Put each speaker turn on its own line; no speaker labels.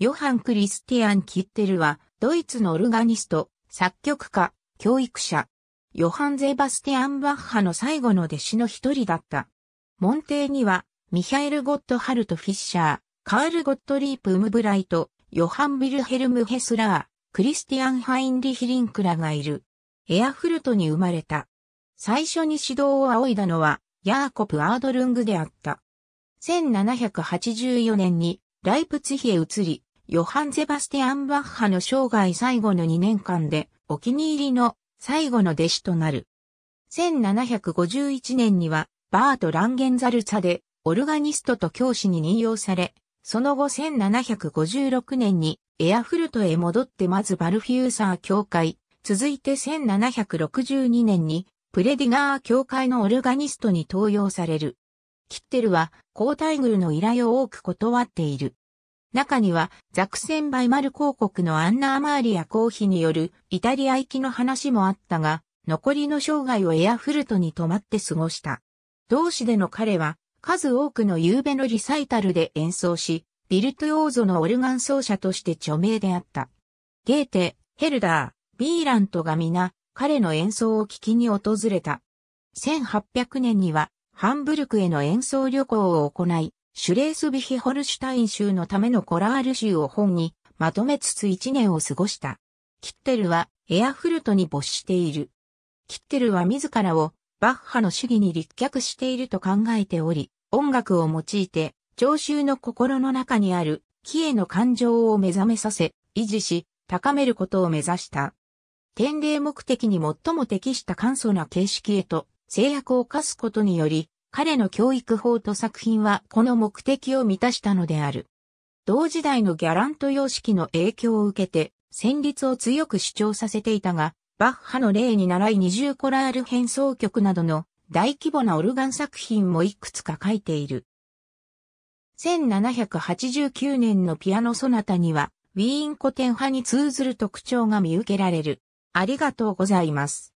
ヨハン・クリスティアン・キッテルは、ドイツのオルガニスト、作曲家、教育者、ヨハン・ゼバスティアン・バッハの最後の弟子の一人だった。門弟には、ミハエル・ゴットハルト・フィッシャー、カール・ゴットリープ・ウムブライト、ヨハン・ビルヘルム・ヘスラー、クリスティアン・ハインリヒ・リンクラがいる。エアフルトに生まれた。最初に指導を仰いだのは、ヤーコプ・アードルングであった。1784年にライプツヒへ移り、ヨハン・ゼバスティアン・バッハの生涯最後の2年間で、お気に入りの最後の弟子となる。1751年には、バート・ランゲンザルツァで、オルガニストと教師に任用され、その後1756年にエアフルトへ戻ってまずバルフューサー教会、続いて1762年にプレディガー教会のオルガニストに登用される。キッテルは代グルの依頼を多く断っている。中には、ザクセンバイマル公国のアンナ・アマーリア公妃によるイタリア行きの話もあったが、残りの生涯をエアフルトに泊まって過ごした。同志での彼は、数多くの夕べのリサイタルで演奏し、ビルトヨーゾのオルガン奏者として著名であった。ゲーテ、ヘルダー、ビーラントが皆、彼の演奏を聞きに訪れた。1800年には、ハンブルクへの演奏旅行を行い、シュレースビヒホルシュタイン州のためのコラール州を本にまとめつつ一年を過ごした。キッテルはエアフルトに没している。キッテルは自らをバッハの主義に立脚していると考えており、音楽を用いて聴衆の心の中にある気への感情を目覚めさせ、維持し、高めることを目指した。典礼目的に最も適した簡素な形式へと制約を課すことにより、彼の教育法と作品はこの目的を満たしたのである。同時代のギャラント様式の影響を受けて、戦律を強く主張させていたが、バッハの例に習い二重コラール変奏曲などの大規模なオルガン作品もいくつか書いている。1789年のピアノソナタには、ウィーン古典派に通ずる特徴が見受けられる。ありがとうございます。